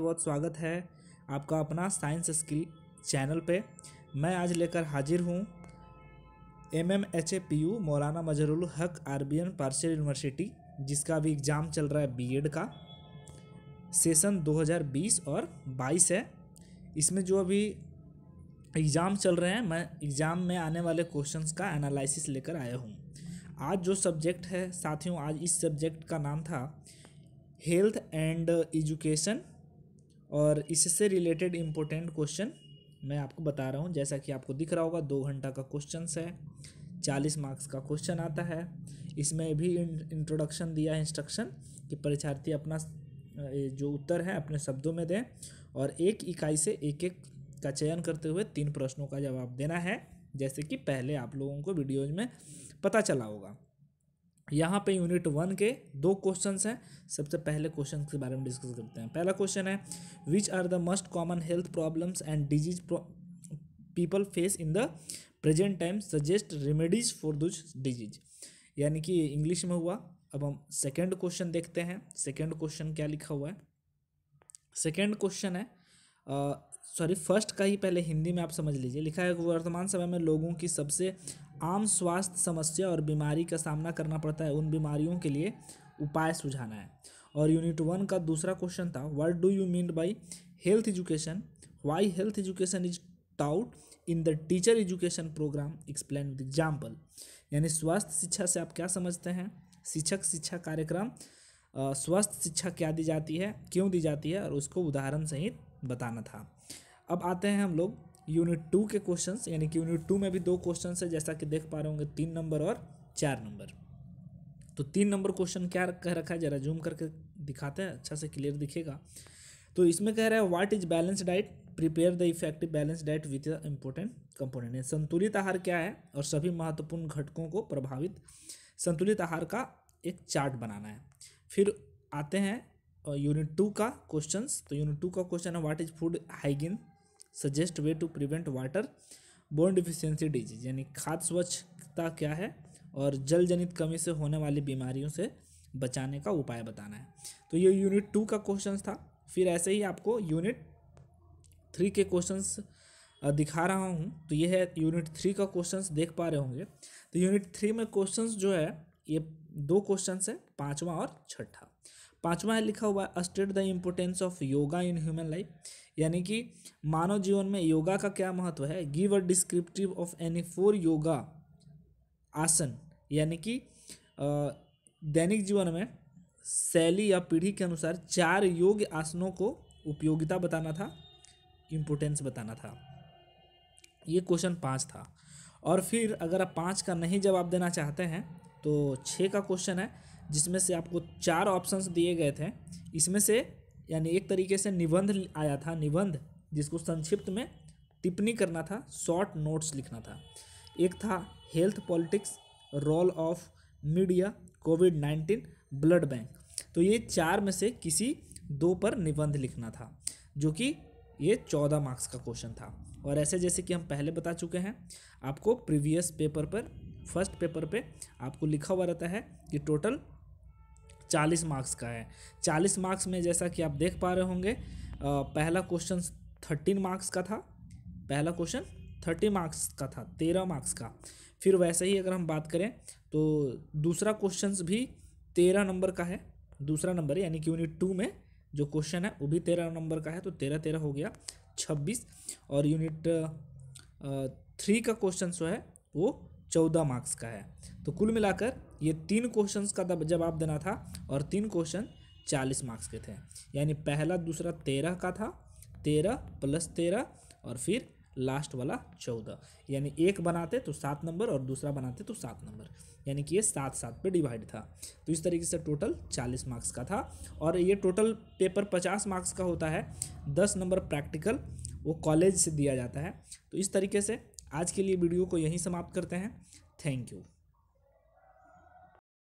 बहुत स्वागत है आपका अपना साइंस स्किल चैनल पे मैं आज लेकर हाजिर हूँ M M H A P U Maulana Mazharul हक आर पार्शियल यूनिवर्सिटी जिसका अभी एग्ज़ाम चल रहा है बी एड का सेशन 2020 और 22 है इसमें जो अभी एग्ज़ाम चल रहे हैं मैं एग्ज़ाम में आने वाले क्वेश्चंस का एनालिसिस लेकर आया हूँ आज जो सब्जेक्ट है साथियों आज इस सब्जेक्ट का नाम था हेल्थ एंड एजुकेशन और इससे रिलेटेड इम्पोर्टेंट क्वेश्चन मैं आपको बता रहा हूँ जैसा कि आपको दिख रहा होगा दो घंटा का क्वेश्चन है चालीस मार्क्स का क्वेश्चन आता है इसमें भी इंट्रोडक्शन दिया है इंस्ट्रक्शन कि परीक्षार्थी अपना जो उत्तर है अपने शब्दों में दें और एक इकाई से एक एक का चयन करते हुए तीन प्रश्नों का जवाब देना है जैसे कि पहले आप लोगों को वीडियोज में पता चला होगा यहाँ पे यूनिट वन के दो क्वेश्चंस हैं सबसे पहले क्वेश्चन के बारे में डिस्कस करते हैं पहला क्वेश्चन है which are the most common health problems and disease people face in the present time suggest remedies for this disease यानी कि इंग्लिश में हुआ अब हम सेकेंड क्वेश्चन देखते हैं सेकेंड क्वेश्चन क्या लिखा हुआ है सेकेंड क्वेश्चन है सॉरी फर्स्ट का ही पहले हिंदी में आप समझ लीजिए लिखा है वर्तमान समय में लोगों की सबसे आम स्वास्थ्य समस्या और बीमारी का सामना करना पड़ता है उन बीमारियों के लिए उपाय सुझाना है और यूनिट वन का दूसरा क्वेश्चन था what do you mean by health education why health education is taught in the teacher education programme explain with example यानी स्वास्थ्य शिक्षा से आप क्या समझते हैं शिक्षक शिक्षा कार्यक्रम स्वस्थ शिक्षा क्या दी जाती है क्यों दी जाती है और उसको उदाहरण सहित बताना था अब आते हैं हम लोग यूनिट टू के क्वेश्चंस यानी कि यूनिट टू में भी दो क्वेश्चंस है जैसा कि देख पा रहे होंगे तीन नंबर और चार नंबर तो तीन नंबर क्वेश्चन क्या कह रखा है जरा जूम करके दिखाते हैं अच्छा से क्लियर दिखेगा तो इसमें कह रहा है what is balance diet prepare the effective balance diet with important component संतुलित आहार क्या है और सभी महत्वपूर्ण घटकों को प्रभावित संतुलित आहार का एक चार्ट बनाना है फिर आते हैं यूनिट टू का क्वेश्चंस तो यूनिट टू का क्वेश्चन है what is food hygiene suggest way to prevent water bone deficiency disease यानी खाद स्वच्छता क्या है और जल जनित कमी से होने वाली बीमारियों से बचाने का उपाय बताना है तो ये यूनिट टू का क्वेश्चन था फिर ऐसे ही आपको यूनिट थ्री के क्वेश्चंस दिखा रहा हूँ तो ये है यूनिट थ्री का क्वेश्चंस देख पा रहे होंगे तो यूनिट थ्री में क्वेश्चंस जो है ये दो क्वेश्चन है पाँचवा और छठा पाँचवा है लिखा हुआ state the importance of yoga in human life यानी कि मानव जीवन में योगा का क्या महत्व है give a descriptive of any four yoga asana यानी कि दैनिक जीवन में शैली या पीढ़ी के अनुसार चार योग आसनों को उपयोगिता बताना था इम्पोर्टेंस बताना था ये क्वेश्चन पाँच था और फिर अगर आप पाँच का नहीं जवाब देना चाहते हैं तो छः का क्वेश्चन है जिसमें से आपको चार ऑप्शंस दिए गए थे इसमें से यानी एक तरीके से निबंध आया था निबंध जिसको संक्षिप्त में टिप्पणी करना था शॉर्ट नोट्स लिखना था एक था health politics role of media covid nineteen blood bank तो ये चार में से किसी दो पर निबंध लिखना था जो कि ये चौदह मार्क्स का क्वेश्चन था और ऐसे जैसे कि हम पहले बता चुके हैं आपको प्रीवियस पेपर पर फर्स्ट पेपर पे आपको लिखा हुआ रहता है कि टोटल चालीस मार्क्स का है चालीस मार्क्स में जैसा कि आप देख पा रहे होंगे पहला क्वेश्चन थर्टीन मार्क्स का था पहला क्वेश्चन थर्टी मार्क्स का था तेरह मार्क्स का फिर वैसे ही अगर हम बात करें तो दूसरा क्वेश्चन भी तेरह नंबर का है दूसरा नंबर यानी कि यूनिट टू में जो क्वेश्चन है वो भी तेरह नंबर का है तो तेरह तेरह हो गया छब्बीस और यूनिट थ्री का क्वेश्चन जो है वो चौदह मार्क्स का है तो कुल मिलाकर ये तीन क्वेश्चंस का जवाब देना था और तीन क्वेश्चन चालीस मार्क्स के थे यानी पहला दूसरा तेरह का था तेरह प्लस तेरह और फिर लास्ट वाला चौदह यानी एक बनाते तो सात नंबर और दूसरा बनाते तो सात नंबर यानी कि ये सात सात पे डिवाइड था तो इस तरीके से टोटल चालीस मार्क्स का था और ये टोटल पेपर पचास मार्क्स का होता है दस नंबर प्रैक्टिकल वो कॉलेज से दिया जाता है तो इस तरीके से आज के लिए वीडियो को यहीं समाप्त करते हैं थैंक यू